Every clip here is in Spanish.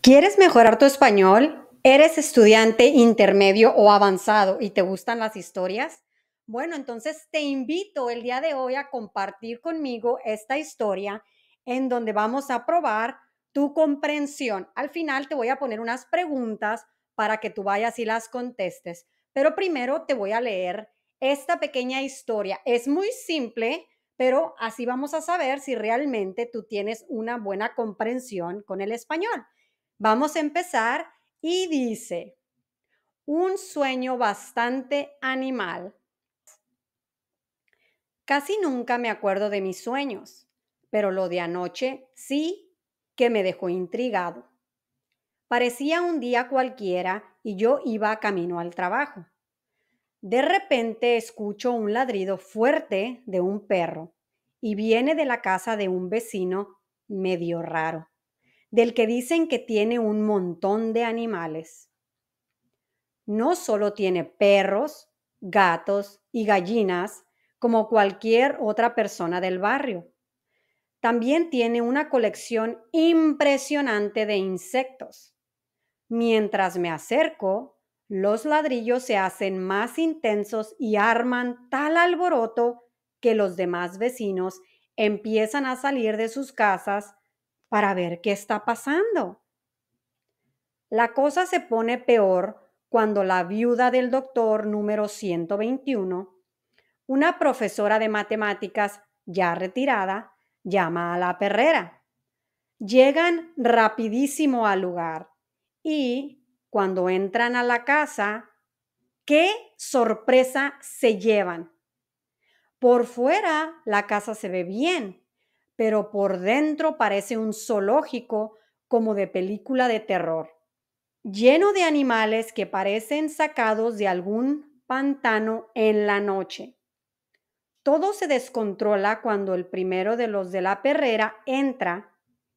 ¿Quieres mejorar tu español? ¿Eres estudiante intermedio o avanzado y te gustan las historias? Bueno, entonces te invito el día de hoy a compartir conmigo esta historia en donde vamos a probar tu comprensión. Al final te voy a poner unas preguntas para que tú vayas y las contestes. Pero primero te voy a leer esta pequeña historia. Es muy simple, pero así vamos a saber si realmente tú tienes una buena comprensión con el español. Vamos a empezar y dice, un sueño bastante animal. Casi nunca me acuerdo de mis sueños, pero lo de anoche sí que me dejó intrigado. Parecía un día cualquiera y yo iba camino al trabajo. De repente escucho un ladrido fuerte de un perro y viene de la casa de un vecino medio raro del que dicen que tiene un montón de animales. No solo tiene perros, gatos y gallinas, como cualquier otra persona del barrio. También tiene una colección impresionante de insectos. Mientras me acerco, los ladrillos se hacen más intensos y arman tal alboroto que los demás vecinos empiezan a salir de sus casas para ver qué está pasando. La cosa se pone peor cuando la viuda del doctor número 121, una profesora de matemáticas ya retirada, llama a la perrera. Llegan rapidísimo al lugar y cuando entran a la casa, qué sorpresa se llevan. Por fuera la casa se ve bien, pero por dentro parece un zoológico como de película de terror, lleno de animales que parecen sacados de algún pantano en la noche. Todo se descontrola cuando el primero de los de la perrera entra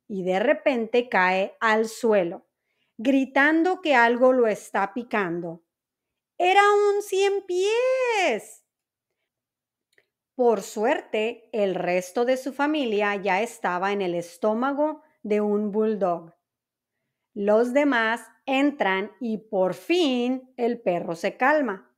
y de repente cae al suelo, gritando que algo lo está picando. Era un cien pies. Por suerte, el resto de su familia ya estaba en el estómago de un bulldog. Los demás entran y por fin el perro se calma.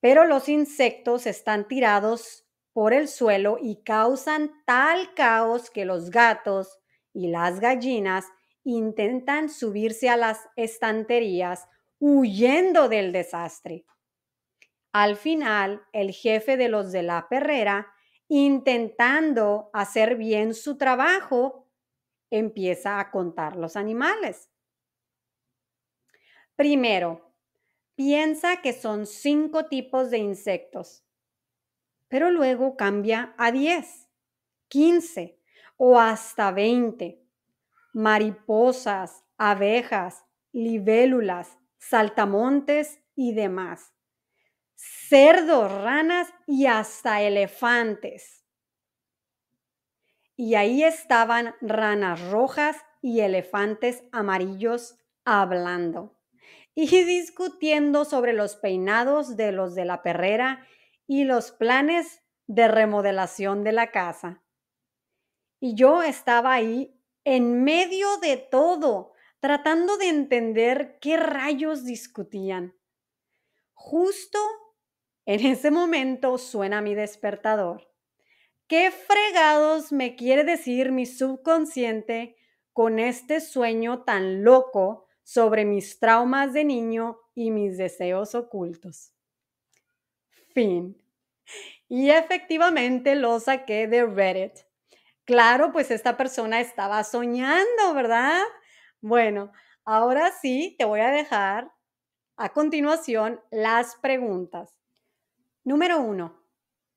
Pero los insectos están tirados por el suelo y causan tal caos que los gatos y las gallinas intentan subirse a las estanterías huyendo del desastre. Al final, el jefe de los de la perrera, intentando hacer bien su trabajo, empieza a contar los animales. Primero, piensa que son cinco tipos de insectos, pero luego cambia a diez, quince o hasta veinte. Mariposas, abejas, libélulas, saltamontes y demás cerdos, ranas y hasta elefantes. Y ahí estaban ranas rojas y elefantes amarillos hablando y discutiendo sobre los peinados de los de la perrera y los planes de remodelación de la casa. Y yo estaba ahí en medio de todo, tratando de entender qué rayos discutían. Justo en ese momento suena mi despertador. ¿Qué fregados me quiere decir mi subconsciente con este sueño tan loco sobre mis traumas de niño y mis deseos ocultos? Fin. Y efectivamente lo saqué de Reddit. Claro, pues esta persona estaba soñando, ¿verdad? Bueno, ahora sí, te voy a dejar a continuación las preguntas. Número 1.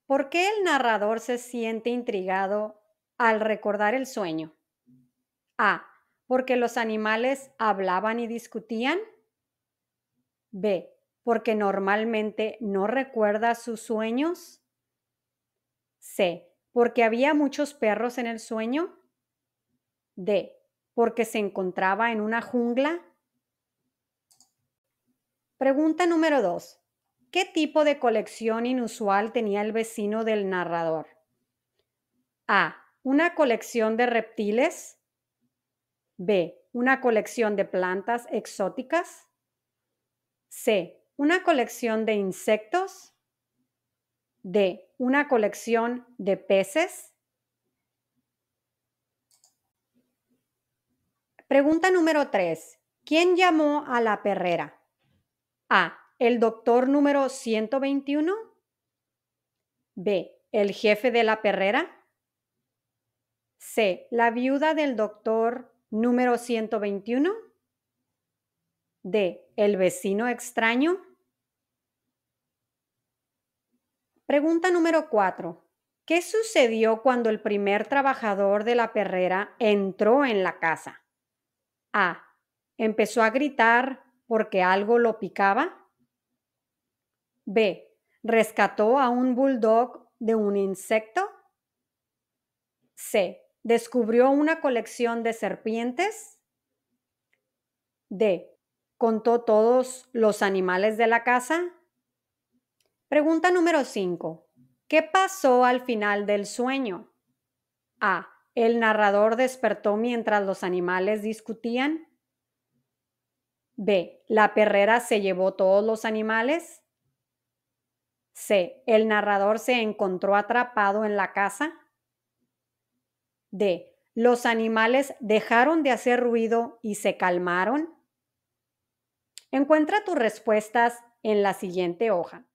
¿Por qué el narrador se siente intrigado al recordar el sueño? A. Porque los animales hablaban y discutían. B. Porque normalmente no recuerda sus sueños. C. Porque había muchos perros en el sueño. D. Porque se encontraba en una jungla. Pregunta número 2. ¿Qué tipo de colección inusual tenía el vecino del narrador? A. Una colección de reptiles. B. Una colección de plantas exóticas. C. Una colección de insectos. D. Una colección de peces. Pregunta número 3. ¿Quién llamó a la perrera? A el doctor número 121? B. El jefe de la perrera. C. La viuda del doctor número 121. D. El vecino extraño. Pregunta número 4. ¿Qué sucedió cuando el primer trabajador de la perrera entró en la casa? A. Empezó a gritar porque algo lo picaba. B. ¿Rescató a un bulldog de un insecto? C. ¿Descubrió una colección de serpientes? D. ¿Contó todos los animales de la casa? Pregunta número 5. ¿Qué pasó al final del sueño? A. ¿El narrador despertó mientras los animales discutían? B. ¿La perrera se llevó todos los animales? C. El narrador se encontró atrapado en la casa. D. Los animales dejaron de hacer ruido y se calmaron. Encuentra tus respuestas en la siguiente hoja.